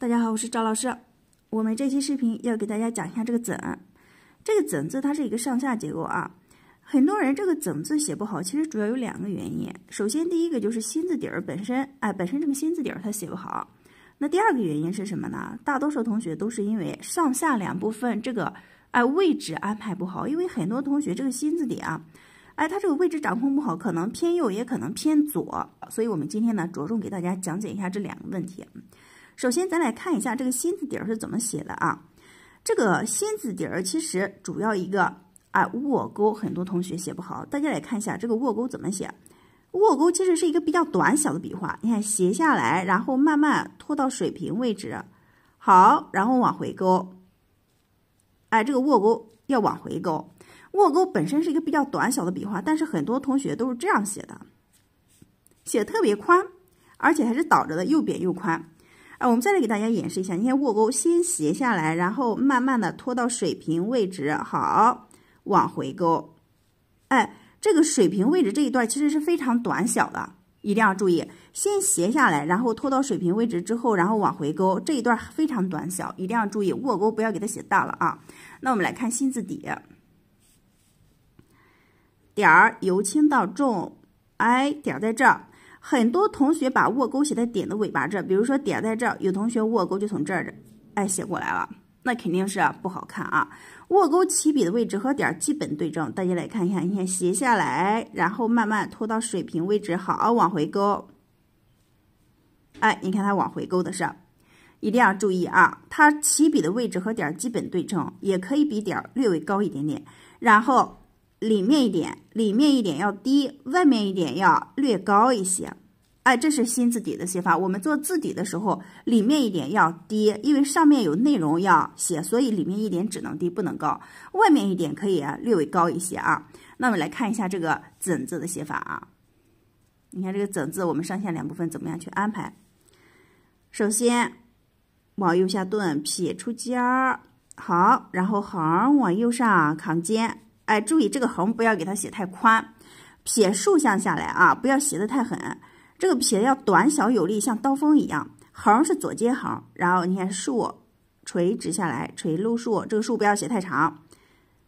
大家好，我是赵老师。我们这期视频要给大家讲一下这个“怎”这个“怎”字，它是一个上下结构啊。很多人这个“怎”字写不好，其实主要有两个原因。首先，第一个就是“心”字底儿本身，哎，本身这个“心”字底儿它写不好。那第二个原因是什么呢？大多数同学都是因为上下两部分这个哎位置安排不好，因为很多同学这个“心”字底啊，哎，它这个位置掌控不好，可能偏右，也可能偏左。所以我们今天呢，着重给大家讲解一下这两个问题。首先，咱来看一下这个“心”字底儿是怎么写的啊？这个“心”字底儿其实主要一个啊，卧钩，很多同学写不好。大家来看一下这个卧钩怎么写？卧钩其实是一个比较短小的笔画，你看斜下来，然后慢慢拖到水平位置，好，然后往回勾。哎，这个卧钩要往回勾。卧钩本身是一个比较短小的笔画，但是很多同学都是这样写的，写特别宽，而且还是倒着的，又扁又宽。啊，我们再来给大家演示一下。你看握钩，先斜下来，然后慢慢的拖到水平位置。好，往回勾。哎，这个水平位置这一段其实是非常短小的，一定要注意。先斜下来，然后拖到水平位置之后，然后往回勾，这一段非常短小，一定要注意握钩，不要给它写大了啊。那我们来看“心”字底，点儿由轻到重，哎，点儿在这儿。很多同学把卧钩写在点的尾巴这儿，比如说点在这儿，有同学卧钩就从这儿的，哎，写过来了，那肯定是不好看啊。卧钩起笔的位置和点基本对正，大家来看一下，你看斜下来，然后慢慢拖到水平位置，好，往回勾，哎，你看它往回勾的是，一定要注意啊，它起笔的位置和点基本对称，也可以比点略微高一点点，然后。里面一点，里面一点要低，外面一点要略高一些。哎，这是心字底的写法。我们做字底的时候，里面一点要低，因为上面有内容要写，所以里面一点只能低，不能高。外面一点可以略微高一些啊。那么来看一下这个“整”字的写法啊。你看这个“整”字，我们上下两部分怎么样去安排？首先往右下顿，撇出尖儿，好，然后横往右上扛肩。哎，注意这个横不要给它写太宽，撇竖向下来啊，不要写的太狠，这个撇要短小有力，像刀锋一样。横是左接横，然后你看竖垂直下来，垂露竖，这个竖不要写太长。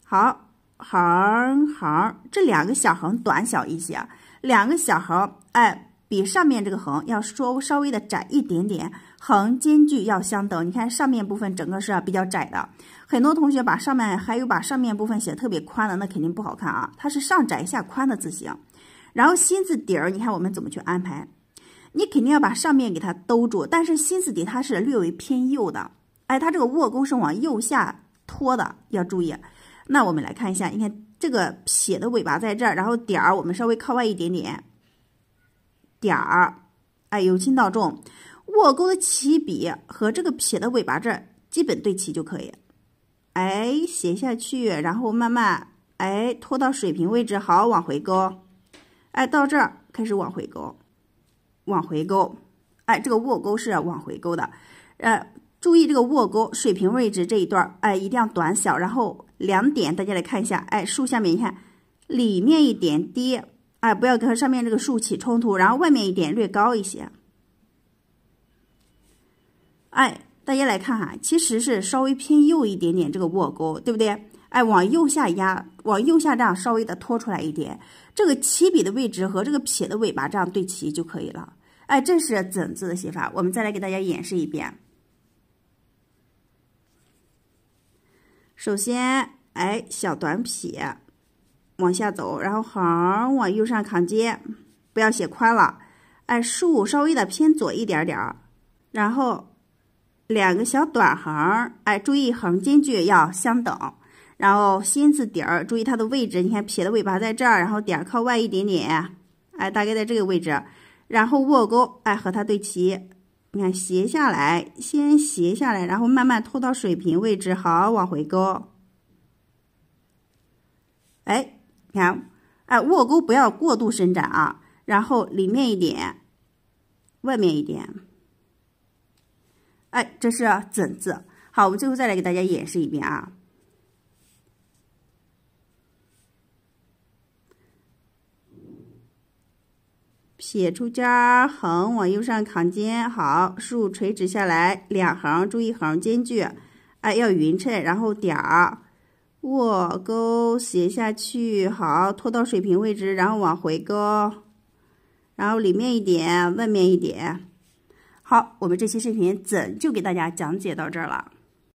好，横横这两个小横短小一些，两个小横，哎，比上面这个横要稍稍微的窄一点点。横间距要相等，你看上面部分整个是比较窄的，很多同学把上面还有把上面部分写特别宽的，那肯定不好看啊。它是上窄下宽的字形，然后心字底儿，你看我们怎么去安排？你肯定要把上面给它兜住，但是心字底它是略微偏右的，哎，它这个卧钩是往右下拖的，要注意。那我们来看一下，你看这个撇的尾巴在这儿，然后点儿我们稍微靠外一点点，点儿，哎，由轻到重。卧钩的起笔和这个撇的尾巴这儿基本对齐就可以，哎，写下去，然后慢慢哎拖到水平位置，好，往回勾，哎，到这儿开始往回勾，往回勾，哎，这个卧钩是往回勾的，呃，注意这个卧钩水平位置这一段，哎，一定要短小，然后两点大家来看一下，哎，竖下面你看里面一点低，哎，不要跟上面这个竖起冲突，然后外面一点略高一些。哎，大家来看哈，其实是稍微偏右一点点，这个卧钩，对不对？哎，往右下压，往右下这样稍微的拖出来一点，这个起笔的位置和这个撇的尾巴这样对齐就可以了。哎，这是“怎字的写法，我们再来给大家演示一遍。首先，哎，小短撇往下走，然后横往右上扛接，不要写宽了。哎，竖稍微的偏左一点点，然后。两个小短横，哎，注意横间距要相等。然后心字底儿，注意它的位置。你看撇的尾巴在这儿，然后点儿靠外一点点，哎，大概在这个位置。然后卧钩，哎，和它对齐。你看斜下来，先斜下来，然后慢慢拖到水平位置，好，往回勾。哎，你看，哎，卧钩不要过度伸展啊。然后里面一点，外面一点。哎，这是整字。好，我们最后再来给大家演示一遍啊。撇出尖，横往右上扛肩，好，竖垂直下来，两横注意横间距，哎，要匀称。然后点儿，卧钩斜下去，好，拖到水平位置，然后往回勾，然后里面一点，外面一点。好，我们这期视频怎就给大家讲解到这儿了。